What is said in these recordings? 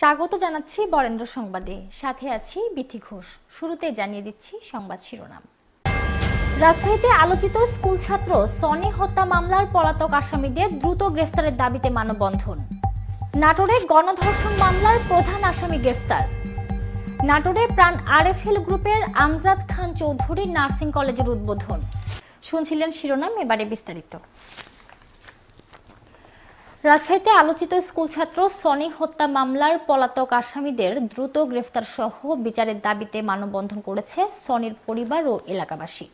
স্বাগত জানাচ্ছি বরেন্দ্র সংবাদে সাথে আছি বিথি ঘোষ শুরুতে জানিয়ে দিচ্ছি সংবাদ শিরোনাম রাজশাহীতে আলোচিত স্কুল ছাত্র সনি হত্যা মামলার পলাতক আসামিদের দ্রুত গ্রেফতারের দাবিতে মানববন্ধন নাটোরে গণধর্ষণ মামলার প্রধান আসামি গ্রেফতার নাটোরে প্রাণ আরএফএল গ্রুপের আমজাদ খান চৌধুরী নার্সিং কলেজের উদ্বোধন শুনছিলেন শিরোনাম এবারে বিস্তারিত রাজশাহীতে আলোচিত স্কুলছাত্র সনি হত্যা মামলার পলাতক আসামিদের দ্রুত গ্রেফতার সহ বিচারের দাবিতে মানববন্ধন করেছে সনির পরিবার ও এলাকাবাসী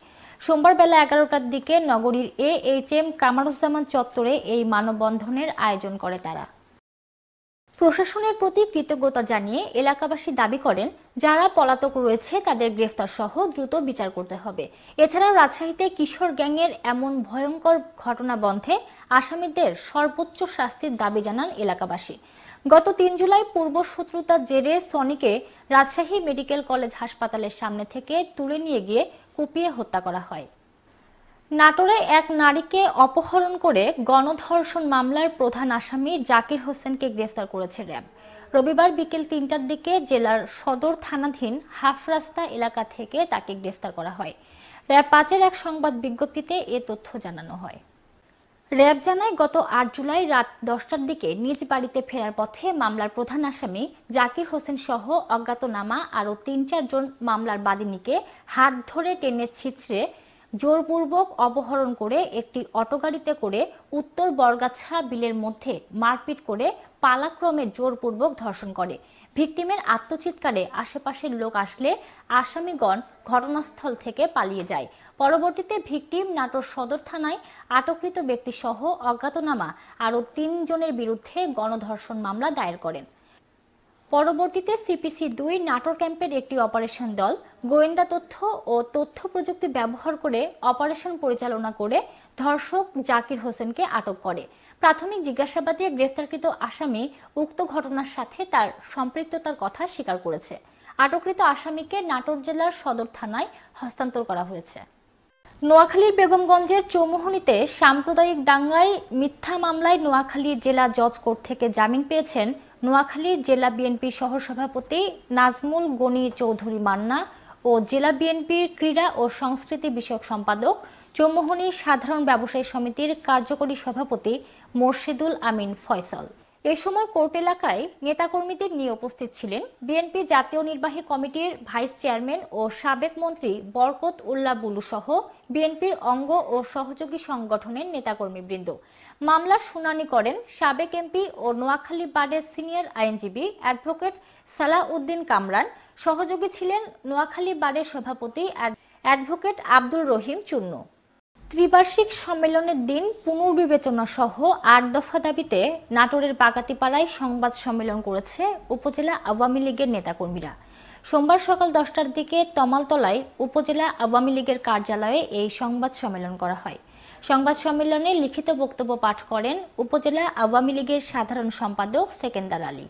সোমবার বেলা এগারোটার দিকে নগরীর এ এইচ এম কামারুজ্জামান চত্বরে এই মানববন্ধনের আয়োজন করে তারা প্রশাসনের প্রতি কৃতজ্ঞতা জানিয়ে এলাকাবাসী দাবি করেন যারা পলাতক রয়েছে তাদের গ্রেফতার সহ দ্রুত বিচার করতে হবে এছাড়াও রাজশাহীতে কিশোর গ্যাংয়ের এমন ভয়ঙ্কর ঘটনা বন্ধে আসামিদের সর্বোচ্চ শাস্তির দাবি জানান এলাকাবাসী গত তিন জুলাই পূর্ব শত্রুতার জেরে সনিকে রাজশাহী মেডিকেল কলেজ হাসপাতালের সামনে থেকে তুলে নিয়ে গিয়ে কুপিয়ে হত্যা করা হয় নাটোরে এক নারীকে অপহরণ করে গণধর্ষণ মামলার প্রধান আসামি জাকির হোসেনকে গ্রেফতার করেছে র্যাব রবিবার বিকেল তিনটার দিকে জেলার সদর থানাধীন হাফরাস্তা এলাকা থেকে তাকে গ্রেফতার করা হয় র্যাব পাঁচের এক সংবাদ বিজ্ঞপ্তিতে এ তথ্য জানানো হয় র্যাব জানায় গত আট জুলাই রাত দশটার দিকে নিজ বাড়িতে ফেরার পথে মামলার প্রধান আসামি জাকির হোসেন সহ অজ্ঞাতনামা আরও তিন চারজন মামলার বাদিনীকে হাত ধরে টেনে ছিঁচড়ে জোরপূর্বক অপহরণ করে একটি অটোগাড়িতে করে উত্তর বরগাছা বিলের মধ্যে মারপিট করে পালাক্রমে জোরপূর্বক ধর্ষণ করে ভিকটিমের আত্মচিৎকারে আশেপাশের লোক আসলে আসামিগণ ঘটনাস্থল থেকে পালিয়ে যায় পরবর্তীতে ভিকটিম নাটোর সদর থানায় আটককৃত ব্যক্তিসহ অজ্ঞাতনামা আরও তিনজনের বিরুদ্ধে গণধর্ষণ মামলা দায়ের করেন পরবর্তীতে সিপিসি দুই নাটোর ক্যাম্পের একটি অপারেশন দল গোয়েন্দা তথ্য ও তথ্য প্রযুক্তি ব্যবহার করে অপারেশন পরিচালনা করে ধর্ষক জাকির হোসেনকে আটক করে প্রাথমিক জিজ্ঞাসাবাদে গ্রেফতারকৃত আসামি উক্ত ঘটনার সাথে তার সম্পৃক্ততার কথা স্বীকার করেছে আটককৃত আসামিকে নাটোর জেলার সদর থানায় হস্তান্তর করা হয়েছে নোয়াখালীর বেগমগঞ্জের চৌমুহনীতে সাম্প্রদায়িক দাঙ্গায় মিথ্যা মামলায় নোয়াখালী জেলা জজ কোর্ট থেকে জামিন পেয়েছেন নোয়াখালী জেলা বিএনপি সহসভাপতি নাজমুল গনি চৌধুরী মান্না ও জেলা বিএনপির ক্রীড়া ও সংস্কৃতি বিষয়ক সম্পাদক চৌমুহনী সাধারণ ব্যবসায়ী সমিতির কার্যকরী সভাপতি মোর্শেদুল আমিন ফয়সল এ সময় কোর্ট এলাকায় নেতাকর্মীদের নিয়ে উপস্থিত ছিলেন বিএনপি জাতীয় নির্বাহী কমিটির ভাইস চেয়ারম্যান ও সাবেক মন্ত্রী বরকত উল্লা বুলু সহ বিএনপির অঙ্গ ও সহযোগী সংগঠনের নেতাকর্মীবৃন্দ মামলার শুনানি করেন সাবেক এমপি ও নোয়াখালী বার্ডের সিনিয়র আইনজীবী অ্যাডভোকেট সালাউদ্দিন কামরান সহযোগী ছিলেন নোয়াখালী বার্ডের সভাপতি অ্যাডভোকেট আব্দুল রহিম চূর্ণ ত্রিবার্ষিক সম্মেলনের দিন পুনর্বিবেচনা সহ আট দফা দাবিতে নাটোরের বাগাতিপাড়ায় সংবাদ সম্মেলন করেছে উপজেলা আওয়ামী লীগের নেতাকর্মীরা সোমবার সকাল দশটার দিকে তমালতলায় উপজেলা আওয়ামী লীগের কার্যালয়ে এই সংবাদ সম্মেলন করা হয় সংবাদ সম্মেলনে লিখিত বক্তব্য পাঠ করেন উপজেলা আওয়ামী লীগের সাধারণ সম্পাদক সেকেন্দার আলী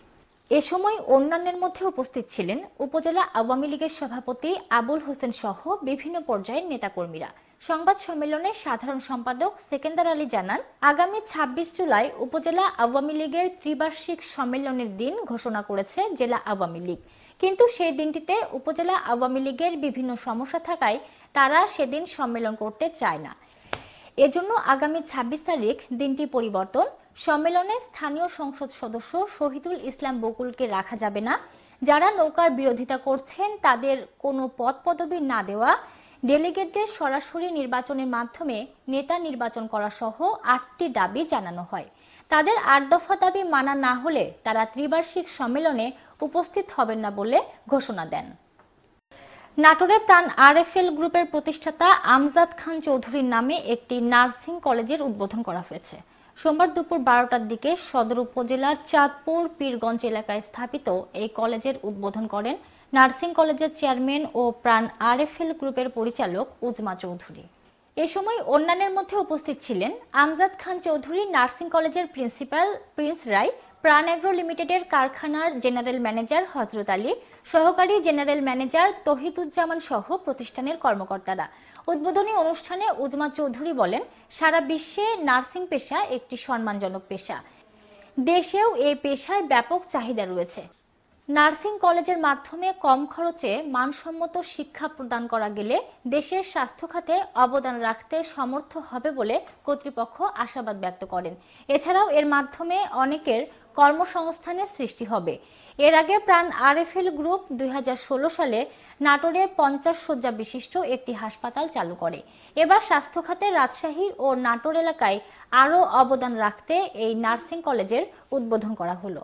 এ সময় অন্যান্যের মধ্যে উপস্থিত ছিলেন উপজেলা আওয়ামী লীগের সভাপতি আবুল হোসেন সহ বিভিন্ন পর্যায়ের নেতাকর্মীরা সংবাদ সম্মেলনে সাধারণ সম্পাদক সেকেন্দার আলী জানান আগামী ২৬ জুলাই উপজেলা আওয়ামী লীগের ত্রিবার্ষিক সম্মেলনের দিন ঘোষণা করেছে জেলা আওয়ামী লীগ কিন্তু সেই দিনটিতে উপজেলা আওয়ামী লীগের বিভিন্ন সমস্যা থাকায় তারা সেদিন সম্মেলন করতে চায় না এজন্য আগামী ২৬ তারিখ দিনটি পরিবর্তন সম্মেলনে স্থানীয় সংসদ সদস্য শহীদুল ইসলাম বকুলকে রাখা যাবে না যারা নৌকার বিরোধিতা করছেন তাদের কোনো পদ পদবি না দেওয়া ডেলিগেটদের সরাসরি নির্বাচনের মাধ্যমে নেতা নির্বাচন করা সহ আটটি দাবি জানানো হয় তাদের আট দফা দাবি মানা না হলে তারা ত্রিবার্ষিক সম্মেলনে উপস্থিত হবেন না বলে ঘোষণা দেন নাটোরে প্রাণ আরএফএল গ্রুপের প্রতিষ্ঠাতা আমজাদ খান চৌধুরীর নামে একটি নার্সিং কলেজের উদ্বোধন করা হয়েছে সোমবার দুপুর বারোটার দিকে সদর উপজেলার চাঁদপুর পীরগঞ্জ এলাকায় স্থাপিত এই কলেজের উদ্বোধন করেন নার্সিং কলেজের চেয়ারম্যান ও প্রাণ আরএফএল গ্রুপের পরিচালক উজমা চৌধুরী এ সময় অন্যান্যের মধ্যে উপস্থিত ছিলেন আমজাদ খান চৌধুরী নার্সিং কলেজের principal Prince Roy Pran agro লিমিটেডের কারখানার জেনারেল ম্যানেজার হজরত আলী সহকারী জেনারেল ম্যানেজার তহিদুজ্জামান সহ প্রতিষ্ঠানের কর্মকর্তারা উদ্বোধনী অনুষ্ঠানে উজমা চৌধুরী বলেন সারা বিশ্বে নার্সিং পেশা একটি সম্মানজনক পেশা দেশেও এই পেশার ব্যাপক চাহিদা রয়েছে নার্সিং কলেজের মাধ্যমে কম খরচে মানসম্মত শিক্ষা প্রদান করা গেলে দেশের স্বাস্থ্য খাতে অবদান রাখতে সমর্থ হবে বলে কর্তৃপক্ষ আশাবাদ ব্যক্ত করেন এছাড়াও এর মাধ্যমে অনেকের কর্মসংস্থানের সৃষ্টি হবে এর আগে প্রাণ আরএফএল গ্রুপ দুই সালে নাটোরে পঞ্চাশ শয্যা বিশিষ্ট একটি হাসপাতাল চালু করে এবার স্বাস্থ্য খাতে রাজশাহী ও নাটোর এলাকায় আরও অবদান রাখতে এই নার্সিং কলেজের উদ্বোধন করা হলো